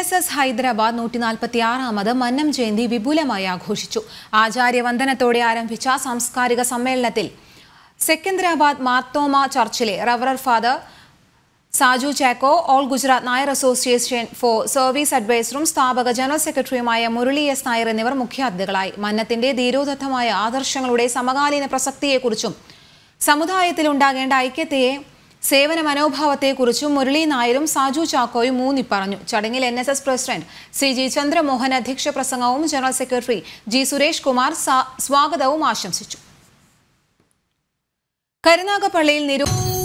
S S Hyderabad നൂറ്റി നാൽപ്പത്തി ആറാമത് മന്നം ജയന്തി വിപുലമായി ആഘോഷിച്ചു ആചാര്യവന്ദനത്തോടെ ആരംഭിച്ച സാംസ്കാരിക സമ്മേളനത്തിൽ സെക്കന്ദരാബാദ് മാർത്തോമ ചർച്ചിലെ റവറർ father Saju Chacko all Gujarat Nair association for service അഡ്വൈസറും സ്ഥാപക ജനറൽ സെക്രട്ടറിയുമായ മുരളി എസ് നായർ എന്നിവർ മുഖ്യാതിഥികളായി മന്നത്തിന്റെ ധീരോദത്തമായ ആദർശങ്ങളുടെ സമകാലീന പ്രസക്തിയെക്കുറിച്ചും സമുദായത്തിലുണ്ടാകേണ്ട ഐക്യത്തെയെ സേവന മനോഭാവത്തെക്കുറിച്ചും മുരളി നായരും സാജു ചാക്കോയും മൂന്നി പറഞ്ഞു ചടങ്ങിൽ N S S president C G Chandramohan അധ്യക്ഷ പ്രസംഗവും general secretary G Suresh Kumar സ്വാഗതവും ആശംസിച്ചു കരുനാഗപ്പള്ളിയിൽ നിരൂപണം